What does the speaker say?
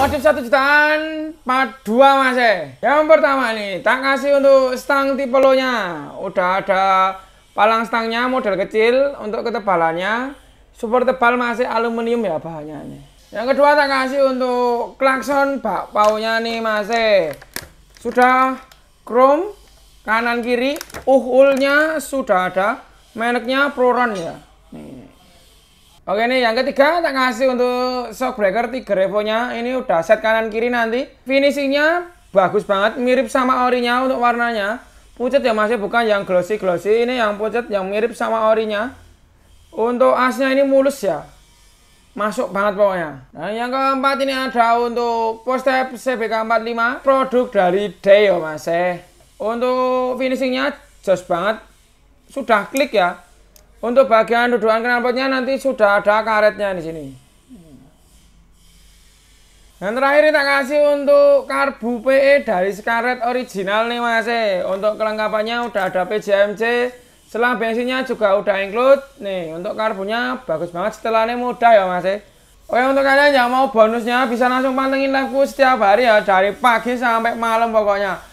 Modif satu jutaan part 2 mas eh. Yang pertama nih, tak kasih untuk stang tipe nya. Udah ada palang stangnya model kecil untuk ketebalannya. Super tebal masih eh, aluminium ya bahannya nih. Yang kedua tak kasih untuk klakson bak paunya nih mas eh. Sudah chrome kanan kiri, uhulnya sudah ada. Mereknya Proron ya. Oke nih yang ketiga tak kasih untuk shockbreaker breaker 3 revonya ini udah set kanan kiri nanti finishingnya bagus banget mirip sama orinya untuk warnanya pucat ya masih bukan yang glossy glossy ini yang pucat yang mirip sama orinya untuk asnya ini mulus ya masuk banget pokoknya Nah yang keempat ini ada untuk post CBK45 produk dari Deo mas eh. untuk finishingnya jos banget sudah klik ya untuk bagian dudukan knalpotnya nanti sudah ada karetnya di sini. Yang terakhir kita kasih untuk karbu PE dari sekaret original nih mas e. Untuk kelengkapannya udah ada PJMC Selang bensinnya juga udah include Nih untuk karbunya bagus banget setelahnya mudah ya mas e. Oke untuk kalian yang mau bonusnya bisa langsung pantengin aku setiap hari ya Dari pagi sampai malam pokoknya